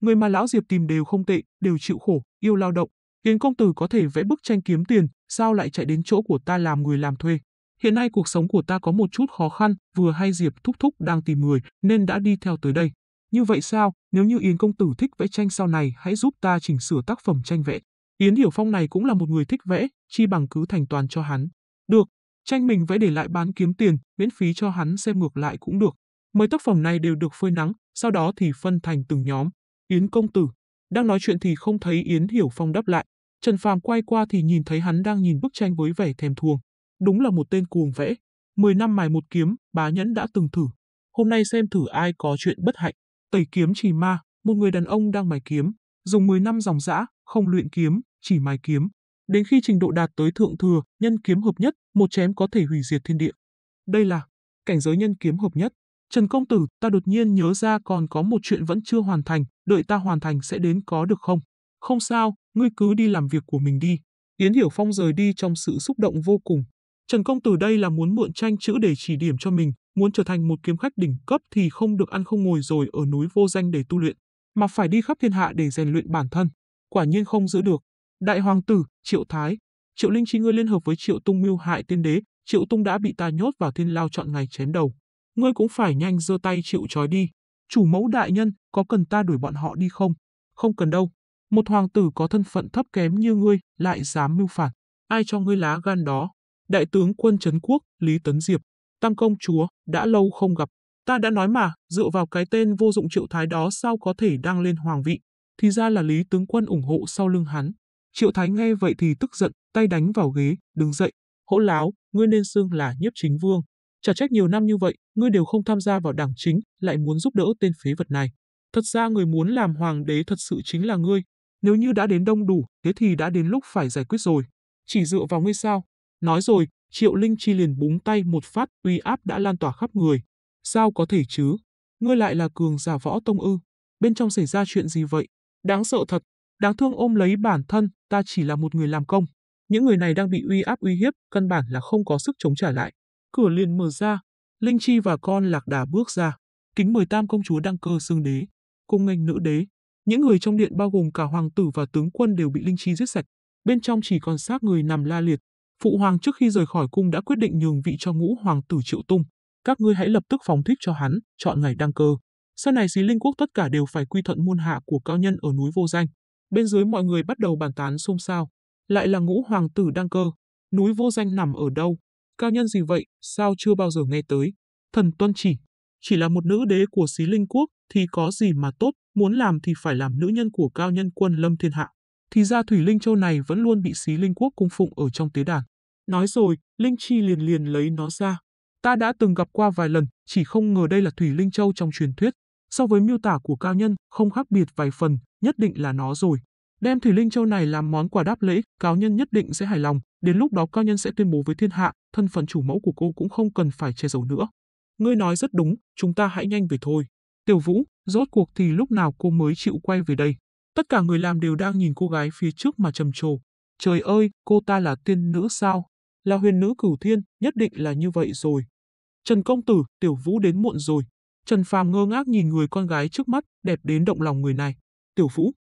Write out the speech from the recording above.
Người mà lão Diệp tìm đều không tệ, đều chịu khổ, yêu lao động. Yến công tử có thể vẽ bức tranh kiếm tiền, sao lại chạy đến chỗ của ta làm người làm thuê? Hiện nay cuộc sống của ta có một chút khó khăn, vừa hay Diệp thúc thúc đang tìm người nên đã đi theo tới đây. Như vậy sao, nếu như Yến công tử thích vẽ tranh sau này hãy giúp ta chỉnh sửa tác phẩm tranh vẽ. Yến Hiểu Phong này cũng là một người thích vẽ, chi bằng cứ thành toàn cho hắn. Được, tranh mình vẽ để lại bán kiếm tiền, miễn phí cho hắn xem ngược lại cũng được. Mấy tác phẩm này đều được phơi nắng, sau đó thì phân thành từng nhóm, Yến công tử. Đang nói chuyện thì không thấy Yến Hiểu Phong đáp lại. Trần Phàm quay qua thì nhìn thấy hắn đang nhìn bức tranh với vẻ thèm thuồng. Đúng là một tên cuồng vẽ. Mười năm mài một kiếm, bá nhẫn đã từng thử. Hôm nay xem thử ai có chuyện bất hạnh. Tẩy kiếm chỉ ma, một người đàn ông đang mài kiếm. Dùng mười năm dòng dã, không luyện kiếm, chỉ mài kiếm. Đến khi trình độ đạt tới thượng thừa, nhân kiếm hợp nhất, một chém có thể hủy diệt thiên địa. Đây là cảnh giới nhân kiếm hợp nhất. Trần công tử, ta đột nhiên nhớ ra còn có một chuyện vẫn chưa hoàn thành, đợi ta hoàn thành sẽ đến có được không? Không sao, ngươi cứ đi làm việc của mình đi. Yến Hiểu Phong rời đi trong sự xúc động vô cùng. Trần công tử đây là muốn mượn tranh chữ để chỉ điểm cho mình, muốn trở thành một kiếm khách đỉnh cấp thì không được ăn không ngồi rồi ở núi vô danh để tu luyện, mà phải đi khắp thiên hạ để rèn luyện bản thân. Quả nhiên không giữ được. Đại hoàng tử, Triệu Thái, Triệu Linh Chi ngươi liên hợp với Triệu Tung mưu hại tiên đế, Triệu Tung đã bị ta nhốt vào thiên lao chọn ngày chém đầu ngươi cũng phải nhanh giơ tay chịu trói đi. Chủ mẫu đại nhân, có cần ta đuổi bọn họ đi không? Không cần đâu. Một hoàng tử có thân phận thấp kém như ngươi lại dám mưu phản. Ai cho ngươi lá gan đó? Đại tướng quân Trấn Quốc, Lý Tấn Diệp. Tam công chúa, đã lâu không gặp. Ta đã nói mà, dựa vào cái tên vô dụng triệu thái đó sao có thể đăng lên hoàng vị. Thì ra là Lý tướng quân ủng hộ sau lưng hắn. Triệu thái nghe vậy thì tức giận, tay đánh vào ghế, đứng dậy. Hỗ láo, ngươi nên xưng là nhiếp chính vương, Chả trách nhiều năm như vậy, ngươi đều không tham gia vào đảng chính, lại muốn giúp đỡ tên phế vật này. Thật ra người muốn làm hoàng đế thật sự chính là ngươi. Nếu như đã đến đông đủ, thế thì đã đến lúc phải giải quyết rồi. Chỉ dựa vào ngươi sao? Nói rồi, Triệu Linh Chi liền búng tay một phát uy áp đã lan tỏa khắp người. Sao có thể chứ? Ngươi lại là cường giả võ tông ư. Bên trong xảy ra chuyện gì vậy? Đáng sợ thật. Đáng thương ôm lấy bản thân, ta chỉ là một người làm công. Những người này đang bị uy áp uy hiếp, căn bản là không có sức chống trả lại. Cửa liền mở ra, Linh Chi và con lạc đà bước ra, kính mời tam công chúa đăng cơ xương đế, cung nghênh nữ đế. Những người trong điện bao gồm cả hoàng tử và tướng quân đều bị Linh Chi giết sạch, bên trong chỉ còn xác người nằm la liệt. Phụ hoàng trước khi rời khỏi cung đã quyết định nhường vị cho ngũ hoàng tử Triệu Tung, các ngươi hãy lập tức phóng thích cho hắn, chọn ngày đăng cơ. Sau này xí linh quốc tất cả đều phải quy thuận muôn hạ của cao nhân ở núi vô danh. Bên dưới mọi người bắt đầu bàn tán xôn xao. Lại là ngũ hoàng tử đăng cơ. Núi vô danh nằm ở đâu? cao nhân gì vậy, sao chưa bao giờ nghe tới. Thần tuân chỉ, chỉ là một nữ đế của xí linh quốc thì có gì mà tốt, muốn làm thì phải làm nữ nhân của cao nhân quân lâm thiên hạ. Thì ra Thủy Linh Châu này vẫn luôn bị xí linh quốc cung phụng ở trong tế đàn. Nói rồi, Linh Chi liền liền lấy nó ra. Ta đã từng gặp qua vài lần, chỉ không ngờ đây là Thủy Linh Châu trong truyền thuyết. So với miêu tả của cao nhân, không khác biệt vài phần, nhất định là nó rồi. Đem Thủy Linh Châu này làm món quà đáp lễ, cáo nhân nhất định sẽ hài lòng, đến lúc đó cao nhân sẽ tuyên bố với thiên hạ, thân phận chủ mẫu của cô cũng không cần phải che giấu nữa. Ngươi nói rất đúng, chúng ta hãy nhanh về thôi. Tiểu Vũ, rốt cuộc thì lúc nào cô mới chịu quay về đây? Tất cả người làm đều đang nhìn cô gái phía trước mà trầm trồ. Trời ơi, cô ta là tiên nữ sao? Là huyền nữ cửu thiên, nhất định là như vậy rồi. Trần công tử, Tiểu Vũ đến muộn rồi. Trần Phàm ngơ ngác nhìn người con gái trước mắt, đẹp đến động lòng người này. Tiểu Vũ,